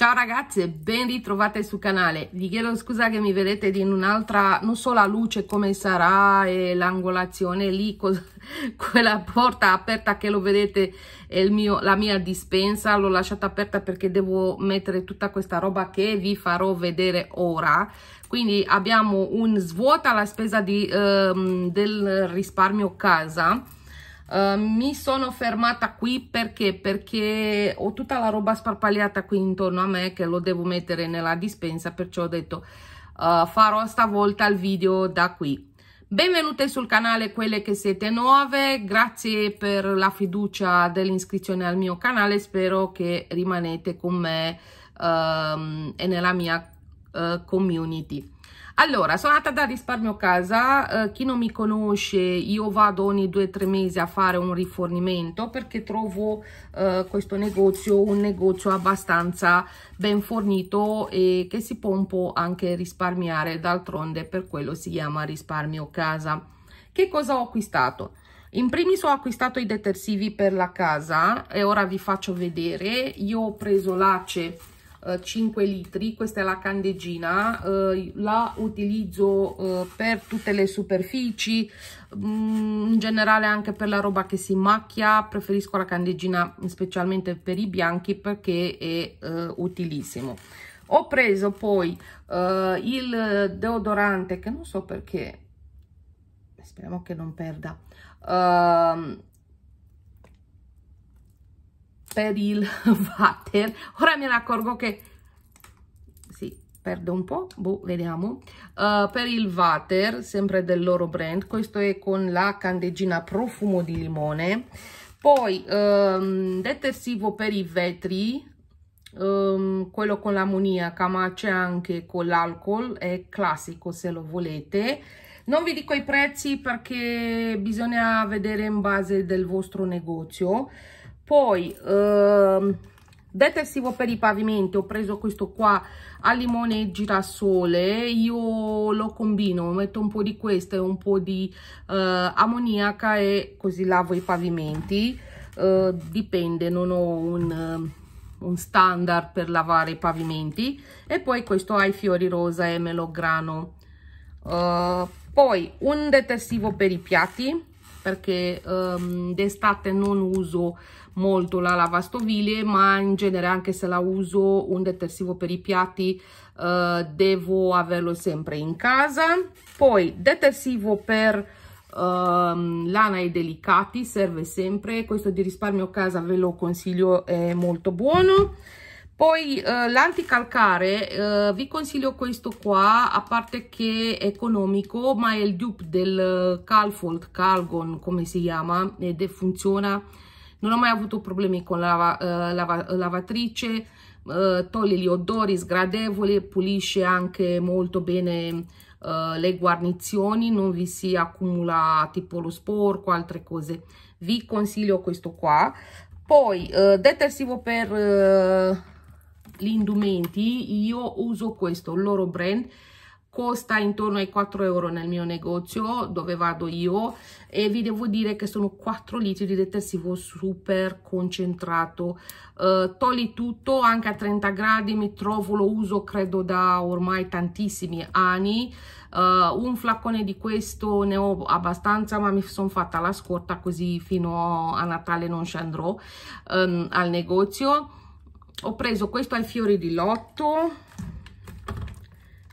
Ciao ragazze, ben ritrovate sul canale, vi chiedo scusa che mi vedete in un'altra, non so la luce come sarà e l'angolazione lì, cosa, quella porta aperta che lo vedete è mio, la mia dispensa, l'ho lasciata aperta perché devo mettere tutta questa roba che vi farò vedere ora, quindi abbiamo un svuota alla spesa di, ehm, del risparmio casa, Uh, mi sono fermata qui perché? Perché ho tutta la roba sparpagliata qui intorno a me che lo devo mettere nella dispensa, perciò ho detto uh, farò stavolta il video da qui. Benvenute sul canale quelle che siete nuove, grazie per la fiducia dell'iscrizione al mio canale, spero che rimanete con me uh, e nella mia eh, community. Allora, sono andata da risparmio casa, eh, chi non mi conosce io vado ogni 2-3 mesi a fare un rifornimento perché trovo eh, questo negozio un negozio abbastanza ben fornito e che si può un po' anche risparmiare, d'altronde per quello si chiama risparmio casa. Che cosa ho acquistato? In primis ho acquistato i detersivi per la casa e ora vi faccio vedere, io ho preso l'ace 5 eh, litri, questa è la candeggina, eh, la utilizzo eh, per tutte le superfici, mm, in generale anche per la roba che si macchia, preferisco la candeggina specialmente per i bianchi perché è eh, utilissimo. Ho preso poi il deodorante che non so perché, speriamo che non perda, ehm, per il water ora me ne accorgo che sì, perdo un po' boh, vediamo uh, per il water sempre del loro brand questo è con la candeggina profumo di limone poi um, detersivo per i vetri um, quello con l'ammoniaca ma c'è anche con l'alcol è classico se lo volete non vi dico i prezzi perché bisogna vedere in base del vostro negozio poi ehm, detersivo per i pavimenti ho preso questo qua a limone e girasole io lo combino metto un po di questo e un po di eh, ammoniaca e così lavo i pavimenti eh, dipende non ho un, un standard per lavare i pavimenti e poi questo ai fiori rosa e melograno uh, poi un detersivo per i piatti perché um, d'estate non uso molto la lavastoviglie ma in genere anche se la uso un detersivo per i piatti uh, devo averlo sempre in casa poi detersivo per um, lana e delicati serve sempre questo di risparmio casa ve lo consiglio è molto buono poi eh, l'anticalcare, eh, vi consiglio questo qua, a parte che è economico, ma è il dupe del Calfold, Calgon come si chiama, ed funziona. Non ho mai avuto problemi con la eh, lava, lavatrice, eh, toglie gli odori, sgradevoli, pulisce anche molto bene eh, le guarnizioni, non vi si accumula tipo lo sporco, altre cose. Vi consiglio questo qua. Poi, eh, detersivo per gli indumenti io uso questo loro brand costa intorno ai 4 euro nel mio negozio dove vado io e vi devo dire che sono 4 litri di detersivo super concentrato uh, togli tutto anche a 30 gradi mi trovo lo uso credo da ormai tantissimi anni uh, un flacone di questo ne ho abbastanza ma mi sono fatta la scorta così fino a Natale non scenderò um, ehm, al negozio ho preso questo ai fiori di lotto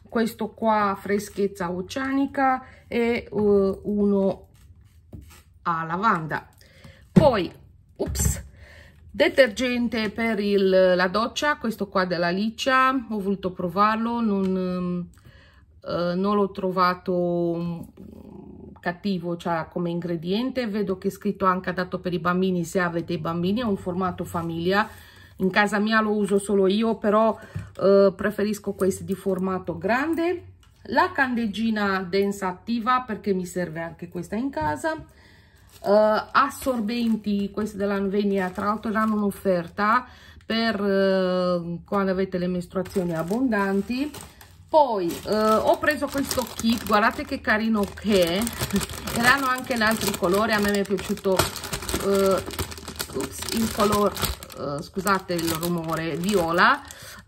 questo qua freschezza oceanica e uh, uno a lavanda poi ups detergente per il, la doccia questo qua della Licia ho voluto provarlo non, eh, non l'ho trovato mm, cattivo cioè come ingrediente vedo che è scritto anche adatto per i bambini se avete i bambini è un formato famiglia in casa mia lo uso solo io però eh, preferisco questi di formato grande la candeggina densa attiva perché mi serve anche questa in casa Uh, assorbenti questi della Nvenia tra l'altro danno un'offerta per uh, quando avete le mestruazioni abbondanti poi uh, ho preso questo kit guardate che carino che è erano anche in altri colori a me mi è piaciuto ups, il colore eh, scusate il rumore, viola.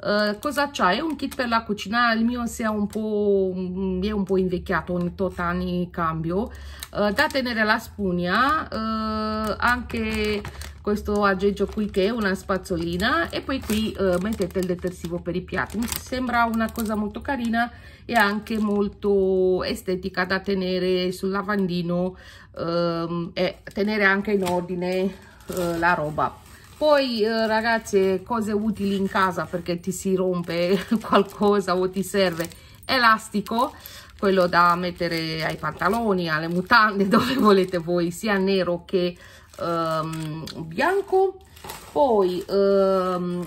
Eh, cosa c'ha? È un kit per la cucina, il mio si è un po', mm, è un po invecchiato, ogni tot anni cambio. Eh, da tenere la spugna, eh, anche questo aggeggio qui che è una spazzolina e poi qui eh, mettete il detersivo per i piatti. Mi sembra una cosa molto carina e anche molto estetica da tenere sul lavandino ehm, e tenere anche in ordine la roba poi eh, ragazze cose utili in casa perché ti si rompe qualcosa o ti serve elastico quello da mettere ai pantaloni alle mutande dove volete voi sia nero che um, bianco poi um,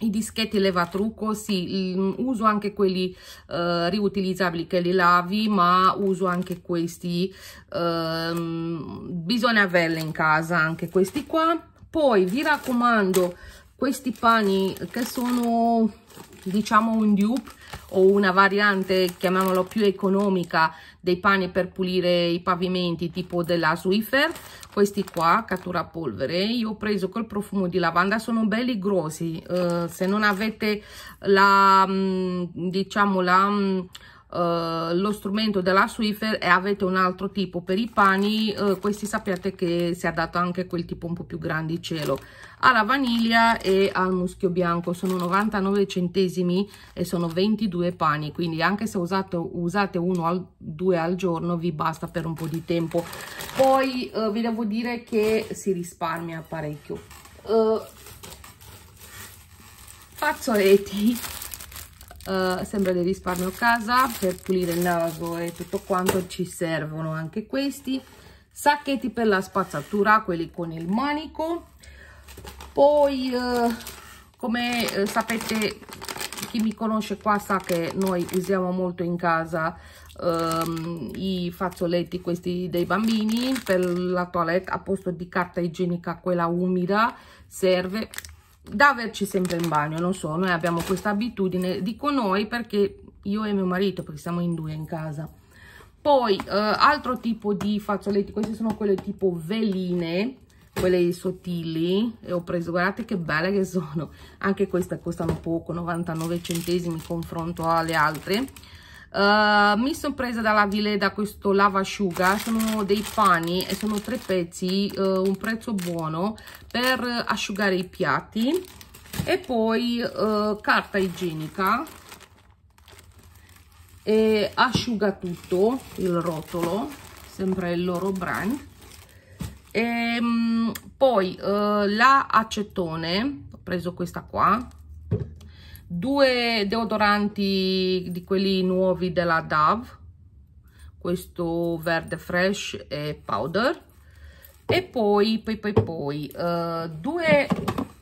i dischetti levatrucco, sì, mm, uso anche quelli eh, riutilizzabili che li lavi, ma uso anche questi, eh, bisogna averli in casa anche questi qua. Poi vi raccomando questi panni che sono diciamo un dupe o una variante, chiamiamolo più economica, dei panni per pulire i pavimenti tipo della Swiffer questi qua cattura polvere io ho preso col profumo di lavanda sono belli grossi eh, se non avete la mm, diciamo la mm, eh, lo strumento della Swiffer e avete un altro tipo per i pani, eh, questi sapete che si è adatto anche a quel tipo un po' più grande cielo, alla vaniglia e al muschio bianco, sono 99 centesimi e sono 22 pani, quindi anche se usate, usate uno al due al giorno vi basta per un po' di tempo. Poi eh, vi devo dire che si risparmia parecchio. Uh, fazzoletti eh, sempre sembra del risparmio casa per pulire il naso e tutto quanto ci servono anche questi sacchetti per la spazzatura quelli con il manico poi uh, come uh, sapete chi mi conosce qua sa che noi usiamo molto in casa um, i fazzoletti questi dei bambini per la toilette a posto di carta igienica quella umida serve da averci sempre in bagno, non so, noi abbiamo questa abitudine, dico noi perché io e mio marito, perché siamo in due in casa. Poi, eh, altro tipo di fazzoletti, queste sono quelle tipo veline, quelle sottili, e ho preso, guardate che belle che sono, anche queste costano poco, 99 centesimi confronto alle altre. Eh, mi sono presa dalla Vile da questo lavasciuga, sono dei pani e sono tre pezzi, uh, un prezzo buono per asciugare i piatti e poi uh, carta igienica e asciuga tutto il rotolo, sempre il loro brand e um, poi la acetone, ho preso questa qua due deodoranti di quelli nuovi della Dove, questo verde fresh e powder, e poi, poi, poi, poi uh, due,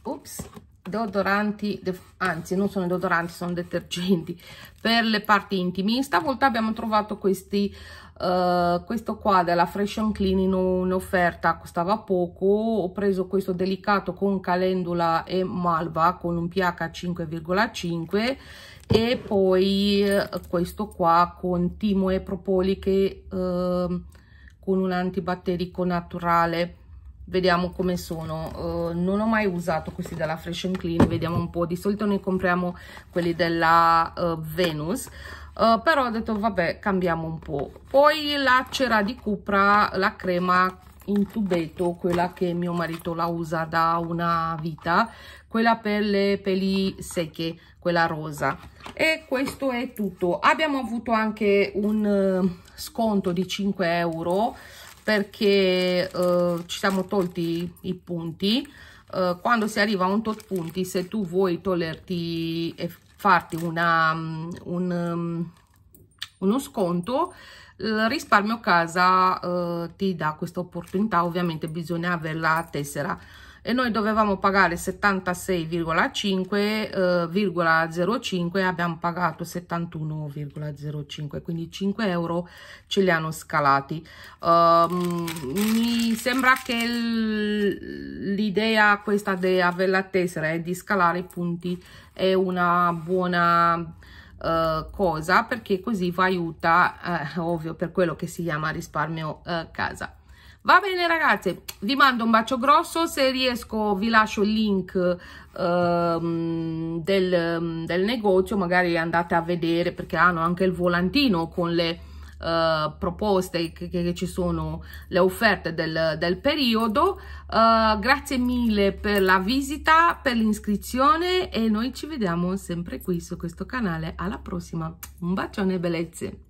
oops, deodoranti, de anzi non sono deodoranti, sono detergenti per le parti intime. Stavolta abbiamo trovato questi, uh, questo qua della Fresh and Clean in un'offerta, costava poco, ho preso questo delicato con calendula e malva con un pH 5,5 e poi eh, questo qua con timo e propoliche che, ehm, con un antibatterico naturale vediamo come sono uh, non ho mai usato questi della Fresh and Clean vediamo un po' di solito ne compriamo quelli della uh, Venus uh, però ho detto vabbè cambiamo un po' poi la cera di cupra la crema in tubetto quella che mio marito la usa da una vita quella per le peli secche quella rosa e questo è tutto abbiamo avuto anche un sconto di 5 euro perché uh, ci siamo tolti i punti uh, quando si arriva a un tot punti se tu vuoi toglierti e farti una, mm, un, um, uno sconto il risparmio casa uh, ti dà questa opportunità ovviamente bisogna avere la tessera e noi dovevamo pagare 76,5,05 eh, abbiamo pagato 71,05 quindi 5 euro ce li hanno scalati um, mi sembra che l'idea questa di avere la tessera e di scalare i punti è una buona Uh, cosa perché così vi aiuta, uh, ovvio, per quello che si chiama risparmio uh, casa va bene ragazze vi mando un bacio grosso se riesco vi lascio il link ehm, del, del, negozio magari andate a vedere perché hanno anche il volantino con le eh, proposte che, che, ci sono le offerte del, del periodo eh, grazie mille per la visita per l'iscrizione e noi ci vediamo sempre qui su questo canale alla prossima un bacione bellezze